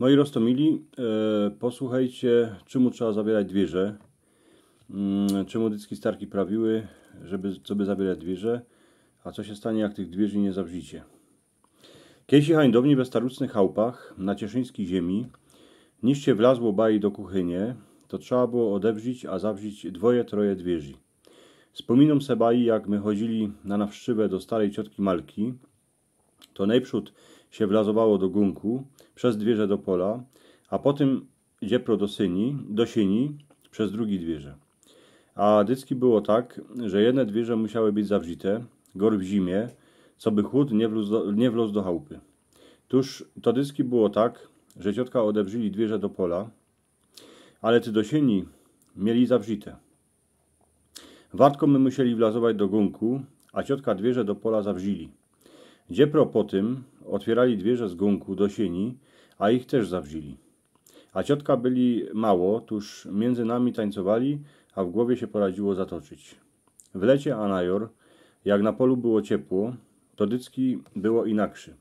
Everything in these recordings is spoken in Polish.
Moi no roztomili, e, posłuchajcie, czemu trzeba zabierać dwieże. Mm, czemu dycki starki prawiły, żeby, żeby zabierać dwieże. a co się stanie, jak tych dwierzy nie zabrzicie. Kiesi hańdowni we starucnych chałupach na cieszyńskiej ziemi, niście wlazło baj do kuchynie, to trzeba było odebrzyć, a zabrzyć dwoje, troje dwierzy. Wspominam se baj, jak my chodzili na nawszywę do starej ciotki Malki, to najprzód się wlazowało do gunku, przez dwierze do pola, a potem dziepro do syni, do sieni przez drugi dwierze. A dycki było tak, że jedne dwierze musiały być zawzite, gor w zimie, co by chłód nie wlózł do, nie wlózł do chałupy. Tuż to dycki było tak, że ciotka odebrzyli dwierze do pola, ale ty do sieni mieli zawzite. Wartko my musieli wlazować do gunku, a ciotka dwierze do pola zawzili. Dziepro po tym otwierali dwierze z gunku do sieni, a ich też zawzili. A ciotka byli mało, tuż między nami tańcowali, a w głowie się poradziło zatoczyć. W lecie Anajor, jak na polu było ciepło, to dycki było inakszy,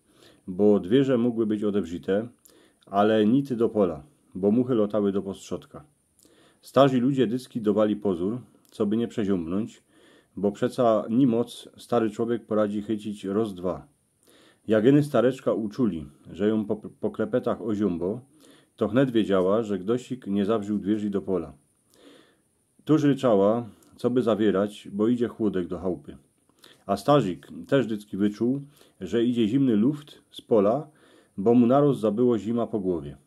bo dwieże mogły być odebrzite, ale nity do pola, bo muchy lotały do postrzodka. Starzy ludzie dycki dowali pozór, co by nie przeziąbnąć, bo przeca ni moc stary człowiek poradzi chycić roz dwa – Jagyny stareczka uczuli, że ją po, po klepetach oziąbo, to chnet wiedziała, że Gdosik nie zawrzył dwierzy do pola. Tuż ryczała, co by zawierać, bo idzie chłodek do chałupy. A Starzik też dycki wyczuł, że idzie zimny luft z pola, bo mu naroz zabyło zima po głowie.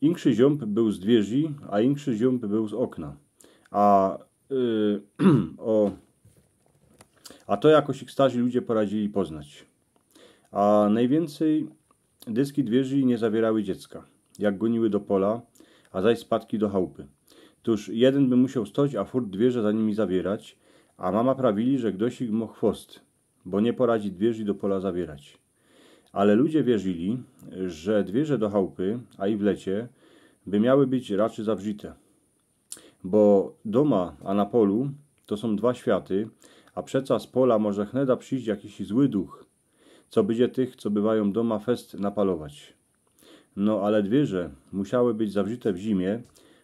Inkszy ziąb był z dwierzy, a inkszy ziąb był z okna. A, yy, o, a to jakoś ich starzy ludzie poradzili poznać a najwięcej dyski dwieży nie zawierały dziecka, jak goniły do pola, a zaś spadki do chałupy. Tuż jeden by musiał stoć, a furt dwieże za nimi zawierać, a mama prawili, że ktoś mo chwost, bo nie poradzi dwieży do pola zawierać. Ale ludzie wierzyli, że dwieże do chałupy, a i w lecie, by miały być raczej zawrzite. Bo doma, a na polu, to są dwa światy, a przeca z pola może chneda przyjść jakiś zły duch – co będzie tych, co bywają doma fest napalować. No ale dwieże musiały być zawrzite w zimie,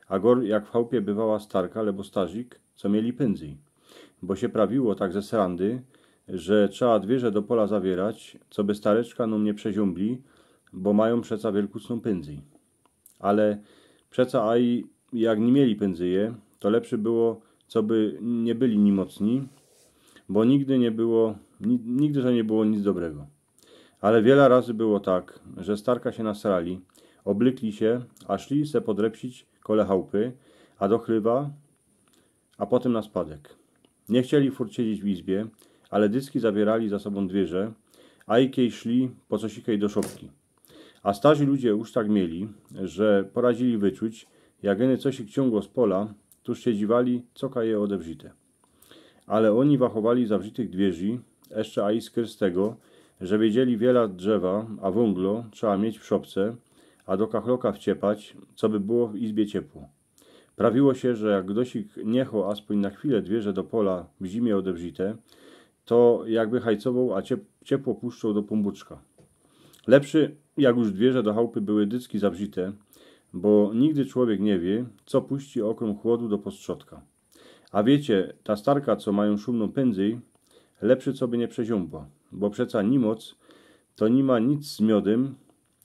a gor jak w chałupie bywała starka lebo starzik, co mieli pędzej, bo się prawiło tak ze srandy, że trzeba dwieże do pola zawierać, co by stareczka no mnie przeziąbli, bo mają przeca wielkucną pędzej. Ale przeca a i jak nie mieli pędzyje, to lepszy było, co by nie byli ni mocni, bo nigdy nie było, nigdy to nie było nic dobrego. Ale wiele razy było tak, że starka się nasrali, oblikli się, a szli se podrepsić kole chałupy, a do chryba, a potem na spadek. Nie chcieli furt siedzieć w izbie, ale dyski zabierali za sobą dwierze, a i kiej szli po cosikej do szopki. A starzy ludzie już tak mieli, że poradzili wyczuć, jak geny cosik ciągło z pola, tuż się co coka je odebrzite. Ale oni wachowali zawrzitych dwierzy, jeszcze a i z tego, że wiedzieli wiela drzewa, a wąglo trzeba mieć w szopce, a do kachloka wciepać, co by było w izbie ciepło. Prawiło się, że jak gdosik niecho aspój na chwilę dwierze do pola w zimie odebrzite, to jakby hajcował, a ciepło puszczał do pumbuczka. Lepszy, jak już dwierze do chałupy były dycki zabrzite, bo nigdy człowiek nie wie, co puści okrąg chłodu do postrzodka. A wiecie, ta starka, co mają szumną pędzej, lepszy, co by nie przeziąbła bo przeca Nimoc to nie ma nic z miodem,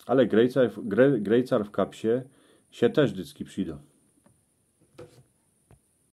ale grejcar, w, gre, grejcar w kapsie się też dycki przyda.